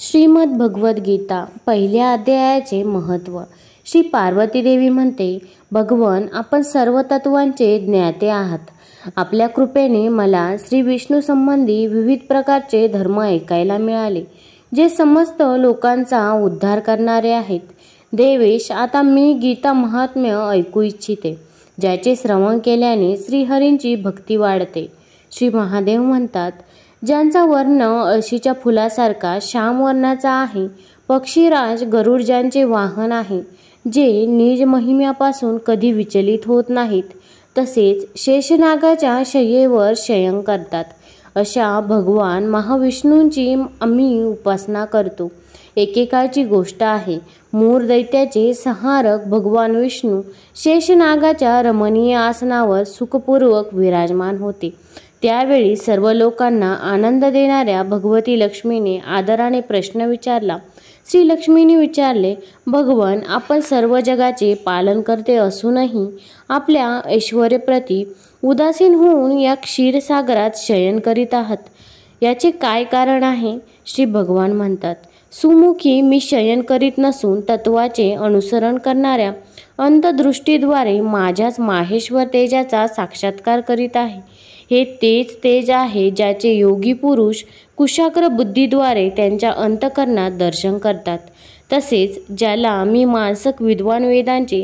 श्रीमद भगवद्गीता पहिल्या अध्यायाचे महत्त्व श्री पार्वती देवी म्हणते भगवान आपण सर्व तत्वांचे ज्ञाते आहात आपल्या कृपेने मला श्री विष्णू संबंधी विविध प्रकारचे धर्म ऐकायला मिळाले जे समस्त लोकांचा उद्धार करणारे आहेत देवेश आता मी गीता महात्म्य ऐकू इच्छिते ज्याचे श्रवण केल्याने श्रीहरींची भक्ती वाढते श्री महादेव म्हणतात ज्यांचा वर्ण अळशीच्या फुलासारखा श्यामवर्णाचा आहे पक्षीराज गरुडजांचे वाहन आहे जे निज महिम्यापासून कधी विचलित होत नाहीत तसेच शेषनागाच्या शय्येवर शयन करतात अशा भगवान महाविष्णूंची आम्ही उपासना करतो एकेकाळची गोष्ट आहे मूर दैत्याचे सहारक भगवान विष्णू शेषनागाच्या रमणीय आसनावर सुखपूर्वक विराजमान होते त्यावेळी सर्व लोकांना आनंद देणाऱ्या भगवती लक्ष्मीने आदराने प्रश्न विचारला श्री लक्ष्मीने विचारले भगवान आपण सर्व जगाचे पालन करते असूनही आपल्या ऐश्वर्यप्रती उदासीन होऊन या क्षीरसागरात शयन करीत आहात याचे काय कारण आहे श्री भगवान म्हणतात सुमुखी मी शयन करीत नसून तत्वाचे अनुसरण करणाऱ्या अंतदृष्टीद्वारे माझ्याच माहेश्वर तेजाचा साक्षात्कार करीत आहे हे तेच तेज आहे ज्याचे योगी पुरुष कुशाग्र बुद्धीद्वारे त्यांच्या अंतकरणात दर्शन करतात तसेच ज्याला मी मानसक विद्वान वेदांचे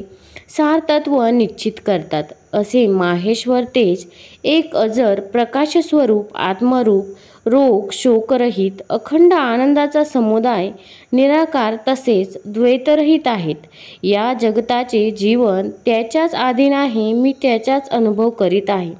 सार तत्व निश्चित करतात असे माहेश्वर तेज एक अजर प्रकाशस्वरूप आत्मरूप रोग शोकरहित अखंड आनंदाचा समुदाय निराकार तसेच द्वैतरहित आहेत या जगताचे जीवन त्याच्याच आधीन आहे मी त्याच्याच अनुभव करीत आहे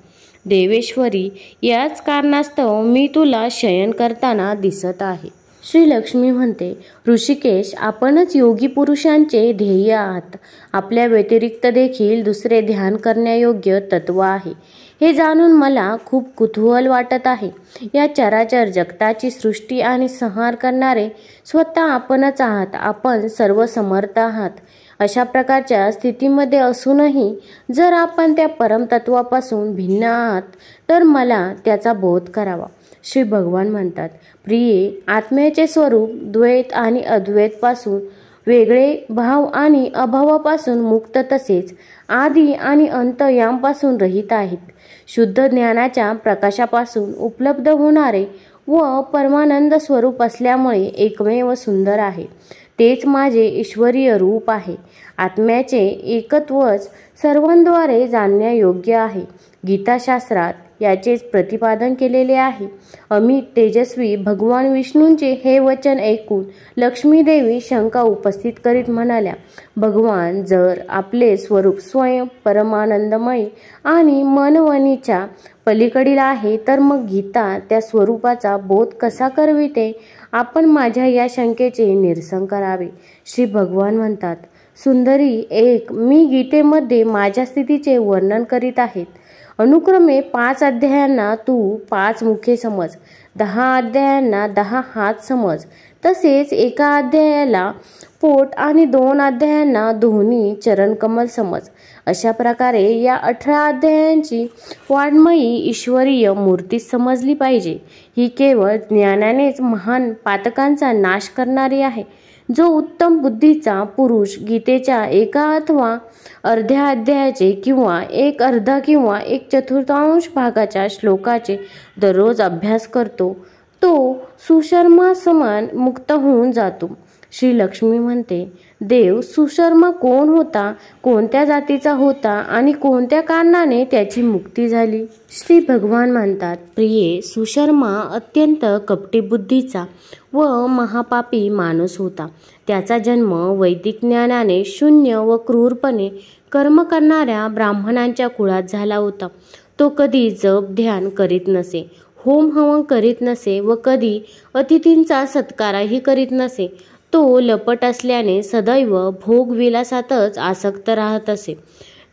देवेश्वरी याच कारणास्तव मी तुला शयन करताना दिसत आहे श्री लक्ष्मी म्हणते ऋषिकेश आपणच योगी पुरुषांचे ध्येय आहात आपल्या व्यतिरिक्त देखील दुसरे ध्यान करण्यायोग्य तत्व आहे हे जाणून मला खूप कुतूहल वाटत आहे या चराचर जगताची सृष्टी आणि संहार करणारे स्वतः आपणच आहात आपण सर्व समर्थ आहात अशा प्रकारच्या स्थितीमध्ये असूनही जर आपण त्या परमतत्वापासून भिन्न आहात तर मला त्याचा बोध करावा श्री भगवान म्हणतात प्रिये आत्म्याचे स्वरूप द्वैत आणि अद्वैतपासून वेगळे भाव आणि अभावापासून मुक्त तसेच आधी आणि अंत यांपासून रहित आहेत शुद्ध ज्ञानाच्या प्रकाशापासून उपलब्ध होणारे व परमानंद स्वरूप असल्यामुळे एकमेव सुंदर आहे तेच माझे ईश्वरीय रूप आहे आत्म्याचे एकत्वच सर्वांद्वारे जाणण्यायोग्य आहे गीताशास्त्रात याचेच प्रतिपादन केलेले आहे अमित तेजस्वी भगवान विष्णूंचे हे वचन ऐकून लक्ष्मीदेवी शंका उपस्थित करीत म्हणाल्या भगवान जर आपले स्वरूप स्वयं परमानंदमय आणि मनवनीच्या पलीकडील आहे तर मग गीता त्या स्वरूपाचा बोध कसा करविते आपण माझ्या या शंकेचे निरसन करावे श्री भगवान म्हणतात सुंदरी एक मी गीतेमध्ये माझ्या स्थितीचे वर्णन करीत आहेत अनुक्रमे पाच अध्यायांना तू पाच मुखे समज दहा अध्यायांना दहा हात समज तसेच एका अध्यायाला पोट आणि दोन अध्यायांना दोन्ही चरणकमल समज अशा प्रकारे या अठरा अध्यायांची वाङ्मयी ईश्वरीय मूर्ती समजली पाहिजे ही केवळ ज्ञानानेच महान पातकांचा नाश करणारी आहे जो उत्तम बुद्धीचा पुरुष गीतेच्या एका अथवा अर्ध्या अध्यायाचे किंवा एक अर्धा किंवा एक चतुर्थांश भागाच्या श्लोकाचे दररोज अभ्यास करतो तो सुशर्मा समान मुक्त होऊन जातो श्री लक्ष्मी म्हणते देव सुशर्मा कोण होता कोणत्या जातीचा होता आणि कोणत्या कारणाने त्याची मुक्ती झाली श्री भगवान म्हणतात प्रिये सुशर्मा अत्यंत कपटी बुद्धीचा व महापापी माणूस होता त्याचा जन्म वैदिक ज्ञानाने शून्य व क्रूरपणे कर्म करणाऱ्या ब्राह्मणांच्या कुळात झाला होता तो कधी जप ध्यान करीत नसे होम हवन करीत नसे व कधी अतिथींचा सत्कारही करीत नसे तो लपट असल्याने सदैव भोगविलासातच आसक्त राहत असे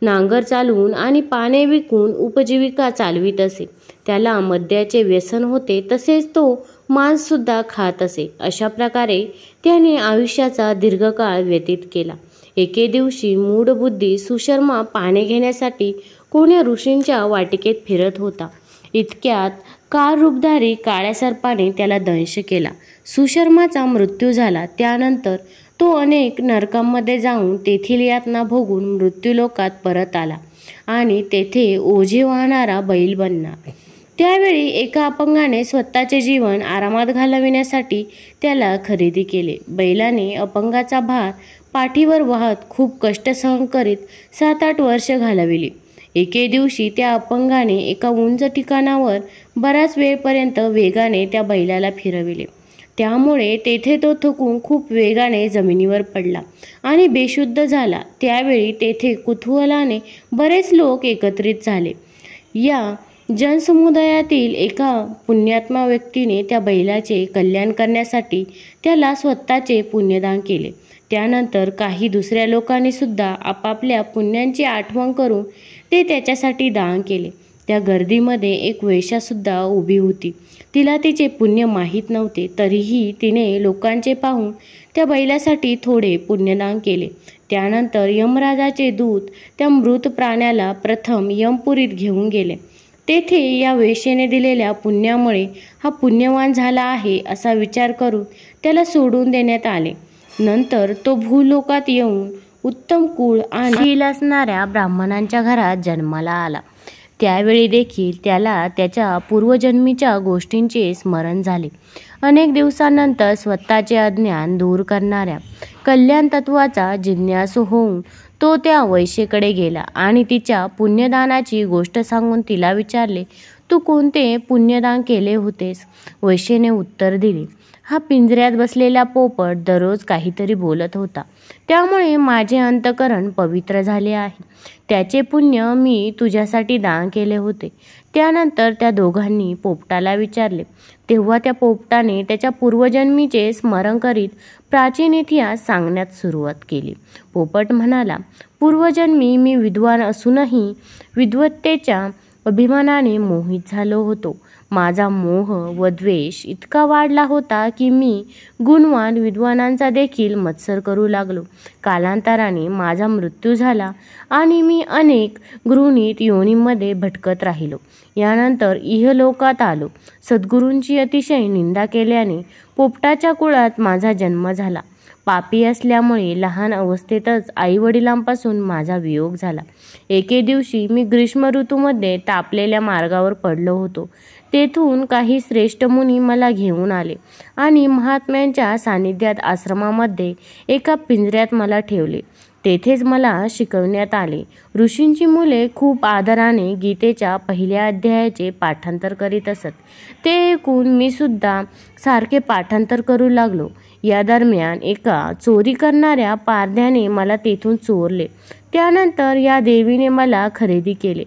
नांगर चालवून आणि पाने विकून उपजीविका चालवीत असे त्याला मद्याचे व्यसन होते तसेच तो मांससुद्धा खात असे अशा प्रकारे त्याने आयुष्याचा दीर्घकाळ व्यतीत केला एके दिवशी मूढबुद्धी सुशर्मा पाने घेण्यासाठी कोण्या ऋषींच्या वाटिकेत फिरत होता इतक्यात कार रूपधारी काळ्या सर्पाने त्याला दंश केला सुशर्माचा मृत्यू झाला त्यानंतर तो अनेक नरकांमध्ये जाऊन तेथील यातना भोगून मृत्यूलोकात परत आला आणि तेथे ओझे वाहणारा बैल बनला त्यावेळी एका अपंगाने स्वतःचे जीवन आरामात घालविण्यासाठी त्याला खरेदी केले बैलाने अपंगाचा भार पाठीवर वाहत खूप कष्ट सहन करीत सात आठ वर्ष घालविली एके दिवशी त्या अपंगाने एका उंच ठिकाणावर बराच वेळपर्यंत वेगाने त्या बैलाला फिरविले त्यामुळे तेथे तो थकून खूप वेगाने जमिनीवर पडला आणि बेशुद्ध झाला त्यावेळी तेथे कुतूहलाने बरेच लोक एकत्रित झाले या जनसमुदायातील एका पुण्यात्मा व्यक्तीने त्या बैलाचे कल्याण करण्यासाठी त्याला स्वतःचे पुण्यदान केले त्यानंतर काही दुसऱ्या लोकांनी सुद्धा आपापल्या पुण्यांची आठवण करून ते त्याच्यासाठी दान केले त्या गर्दीमध्ये एक वेशासुद्धा उभी होती तिला तिचे पुण्य माहीत नव्हते तरीही तिने लोकांचे पाहून त्या बैलासाठी थोडे पुण्यदान केले त्यानंतर यमराजाचे दूत त्या मृत प्राण्याला प्रथम यमपुरीत घेऊन गेले तेथे या वेशेने दिलेल्या पुण्यामुळे हा पुण्यवान झाला आहे असा विचार करून त्याला सोडून देण्यात आले नंतर तो भूलोकात येऊन उत्तम कुळ आणि असणाऱ्या ब्राह्मणांच्या घरात जन्माला आला त्यावेळी देखील त्याला त्याच्या पूर्वजन्मीच्या गोष्टींचे स्मरण झाले अनेक दिवसानंतर स्वतःचे अज्ञान दूर करणाऱ्या कल्याण तत्वाचा जिज्ञासू होऊन तो त्या वैश्येकडे गेला आणि तिच्या पुण्यदानाची गोष्ट सांगून तिला विचारले तू कोणते पुण्यदान केले होतेस वैश्येने उत्तर दिले हा पिंजऱ्यात बसलेला पोपट दररोज काहीतरी बोलत होता त्यामुळे माझे अंतकरण पवित्र झाले आहे त्याचे पुण्य मी तुझ्यासाठी दान केले होते त्यानंतर त्या दोघांनी पोपटाला विचारले तेव्हा त्या पोपटाने त्याच्या पूर्वजन्मीचे स्मरण करीत प्राचीन इतिहास सांगण्यात सुरुवात केली पोपट म्हणाला पूर्वजन्मी मी विद्वान असूनही विद्वत्तेच्या अभिमानाने मोहित झालो होतो माझा मोह व द्वेष इतका वाढला होता की मी गुणवान विद्वानांचा देखील मत्सर करू लागलो कालांतराने माझा मृत्यू झाला आणि मी अनेक गृहिणीत योनीमध्ये भटकत राहिलो यानंतर इहलोकात आलो सद्गुरूंची अतिशय निंदा केल्याने पोपटाच्या कुळात माझा जन्म झाला पापी असल्यामुळे लहान अवस्थेतच आईवडिलांपासून माझा वियोग झाला एके दिवशी मी ग्रीष्म ऋतूमध्ये तापलेल्या मार्गावर पडलो होतो तेथून काही श्रेष्ठ मुनी मला घेऊन आले आणि महात्म्यांच्या सानिध्यात आश्रमामध्ये एका पिंजऱ्यात मला ठेवले तेथेच मला शिकवण्यात आले ऋषींची मुले खूप आदराने गीतेच्या पहिल्या अध्यायाचे पाठांतर करीत असत ते ऐकून मी सुद्धा सारखे पाठांतर करू लागलो या दरम्यान एका चोरी करणाऱ्या पारध्याने मला तेथून चोरले त्यानंतर या देवीने मला खरेदी केले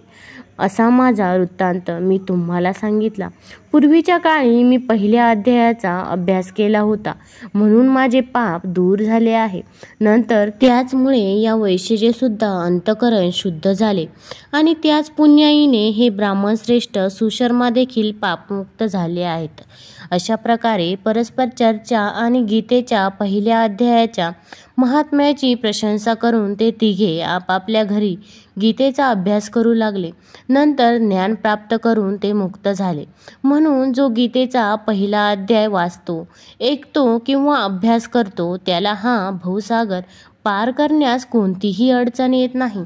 असा माझा वृत्तांत मी तुम्हाला सांगितला पूर्वीच्या काळी मी पहिल्या अध्यायाचा अभ्यास केला होता म्हणून माझे पाप दूर झाले आहे नंतर त्याचमुळे या वैश्यचे सुद्धा अंतकरण शुद्ध झाले आणि त्याच पुण्याईने हे ब्राह्मण श्रेष्ठ सुशर्मा देखील पापमुक्त झाले आहेत अशा प्रकारे परस्पर चर्चा आणि गीतेच्या पहिल्या अध्यायाच्या महात्म्याची प्रशंसा करून ते तिघे आपापल्या घरी गीतेचा अभ्यास करू लागले नंतर ज्ञान प्राप्त करून ते मुक्त झाले म्हणून जो गीतेचा पहिला अध्याय वाचतो ऐकतो किंवा अभ्यास करतो त्याला हा भूसागर पार करण्यास कोणतीही अडचण येत नाही